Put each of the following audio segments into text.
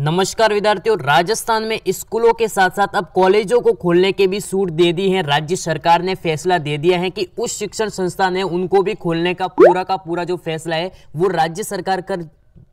नमस्कार विद्यार्थियों राजस्थान में स्कूलों के साथ साथ अब कॉलेजों को खोलने के भी सूट दे दी है राज्य सरकार ने फैसला दे दिया है कि उस शिक्षण संस्थान है उनको भी खोलने का पूरा का पूरा जो फैसला है वो राज्य सरकार कर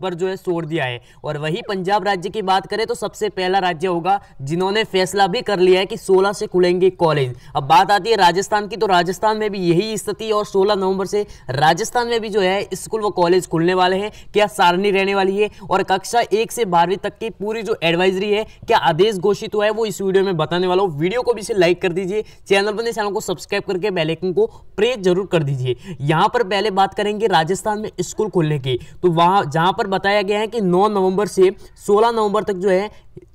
पर जो है छोड़ दिया है और वही पंजाब राज्य की बात करें तो सबसे पहला राज्य होगा जिन्होंने फैसला भी कर लिया है कि 16 से खुलेंगे कॉलेज अब बात आती है राजस्थान की तो राजस्थान में भी यही स्थिति और 16 नवंबर से राजस्थान में भी जो है स्कूल व कॉलेज खुलने वाले हैं क्या सारणी रहने वाली है और कक्षा एक से बारहवीं तक की पूरी जो एडवाइजरी है क्या आदेश घोषित हुआ है वो इस वीडियो में बताने वाला हूँ वीडियो को भी इसे लाइक कर दीजिए चैनल बने चैनल को सब्सक्राइब करके बेलाइकन को प्रेस जरूर कर दीजिए यहाँ पर पहले बात करेंगे राजस्थान में स्कूल खोलने की तो वहाँ जहाँ पर पर बताया गया है कि 9 नवंबर से 16 नवंबर तक जो है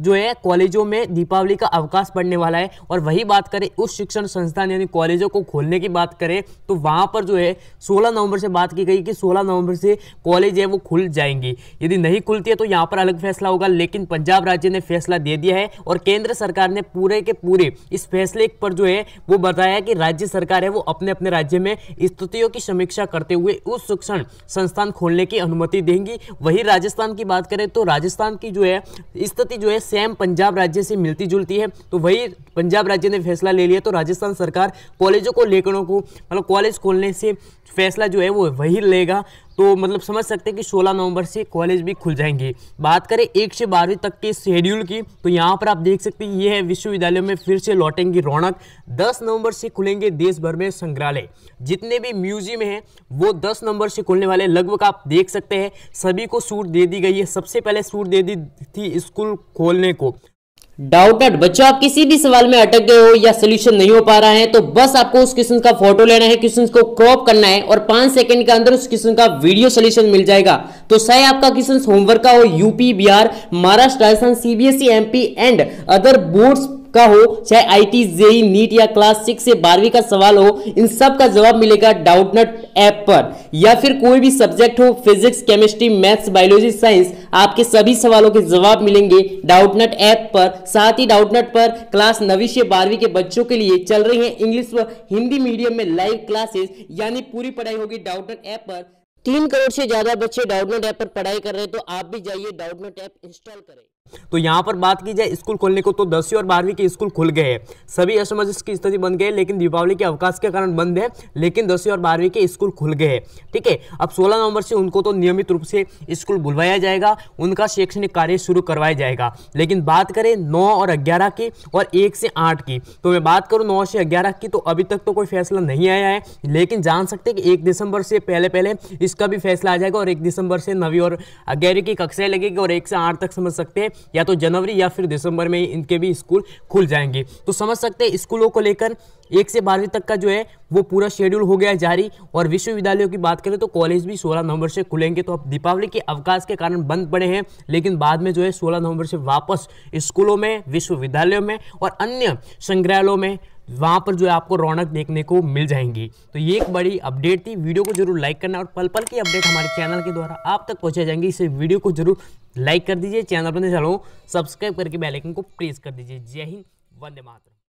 जो है कॉलेजों में दीपावली का अवकाश पड़ने वाला है और वही बात करें उस शिक्षण संस्थान यानी कॉलेजों को खोलने की बात करें तो वहाँ पर जो है 16 नवंबर से बात की गई कि 16 नवंबर से कॉलेज है वो खुल जाएंगे यदि नहीं खुलती है तो यहाँ पर अलग फैसला होगा लेकिन पंजाब राज्य ने फैसला दे दिया है और केंद्र सरकार ने पूरे के पूरे इस फैसले पर जो है वो बताया कि राज्य सरकार है वो अपने अपने राज्य में स्थितियों की समीक्षा करते हुए उस शिक्षण संस्थान खोलने की अनुमति देंगी वही राजस्थान की बात करें तो राजस्थान की जो है स्थिति जो है सेम पंजाब राज्य से मिलती जुलती है तो वही पंजाब राज्य ने फैसला ले लिया तो राजस्थान सरकार कॉलेजों को लेकरों को मतलब कॉलेज खोलने से फैसला जो है वो वही लेगा तो मतलब समझ सकते हैं कि 16 नवंबर से कॉलेज भी खुल जाएंगे बात करें एक से बारहवीं तक के शेड्यूल की तो यहाँ पर आप देख सकते हैं ये है विश्वविद्यालयों में फिर से लौटेंगी रौनक दस नवंबर से खुलेंगे देश भर में संग्रहालय जितने भी म्यूजियम हैं वो दस नवंबर से खुलने वाले लगभग आप देख सकते हैं सभी को सूट दे दी गई है सबसे पहले सूट दे दी थी स्कूल खोलने को नट बच्चों आप किसी भी सवाल में अटक गए हो या सोल्यूशन नहीं हो पा रहा है तो बस आपको उस क्वेश्चन का फोटो लेना है क्वेश्चन को क्रॉप करना है और पांच सेकंड के अंदर उस क्वेश्चन का वीडियो सोल्यूशन मिल जाएगा तो चाहे आपका क्वेश्चन होमवर्क का हो UP Bihar Maharashtra Rajasthan CBSE MP and other boards का हो चाहे आई टी जेई नीट या क्लास सिक्स से बारहवीं का सवाल हो इन सब का जवाब मिलेगा डाउटनट ऐप पर या फिर कोई भी सब्जेक्ट हो physics chemistry maths biology science आपके सभी सवालों के जवाब मिलेंगे डाउटनट ऐप पर साथ ही डाउटनट पर क्लास नवी से बारहवीं के बच्चों के लिए चल रही है इंग्लिश व हिंदी मीडियम में लाइव क्लासेस यानी पूरी पढ़ाई होगी डाउटनट ऐप पर तीन करोड़ से ज्यादा बच्चे डाउटनेट ऐप पर पढ़ाई कर रहे हैं तो आप भी जाइए डाउटनेट ऐप इंस्टॉल करें तो यहां पर बात की जाए स्कूल खोलने को तो दसवीं और बारहवीं के स्कूल खुल गए सभी एसएमएस की स्थिति बन गए लेकिन दीपावली के अवकाश के कारण बंद है लेकिन दसवीं और बारहवीं के स्कूल खुल गए हैं ठीक है अब 16 नवंबर से उनको तो नियमित रूप से स्कूल बुलवाया जाएगा उनका शैक्षणिक कार्य शुरू करवाया जाएगा लेकिन बात करें नौ और ग्यारह की और एक से आठ की तो मैं बात करूँ नौ से ग्यारह की तो अभी तक तो कोई फैसला नहीं आया है लेकिन जान सकते कि एक दिसंबर से पहले पहले इसका भी फैसला आ जाएगा और एक दिसंबर से नवी और ग्यारहवीं की कक्षाएं लगेगी और एक से आठ तक समझ सकते हैं या तो जनवरी या फिर दिसंबर में ही इनके भी स्कूल खुल जाएंगे तो समझ सकते हैं स्कूलों को लेकर एक से बारहवीं तक का जो है वो पूरा शेड्यूल हो गया है जारी और विश्वविद्यालयों की बात करें तो कॉलेज भी 16 नवंबर से खुलेंगे तो अब दीपावली के अवकाश के कारण बंद पड़े हैं लेकिन बाद में जो है 16 नवंबर से वापस स्कूलों में विश्वविद्यालयों में और अन्य संग्रहालयों में वहाँ पर जो है आपको रौनक देखने को मिल जाएंगी तो ये एक बड़ी अपडेट थी वीडियो को जरूर लाइक करना और पल पल की अपडेट हमारे चैनल के द्वारा आप तक पहुँचा जाएंगी इसे वीडियो को जरूर लाइक कर दीजिए चैनल पर चलो सब्सक्राइब करके बेल आइकन को प्रेस कर दीजिए जय हिंद वंदे मातरम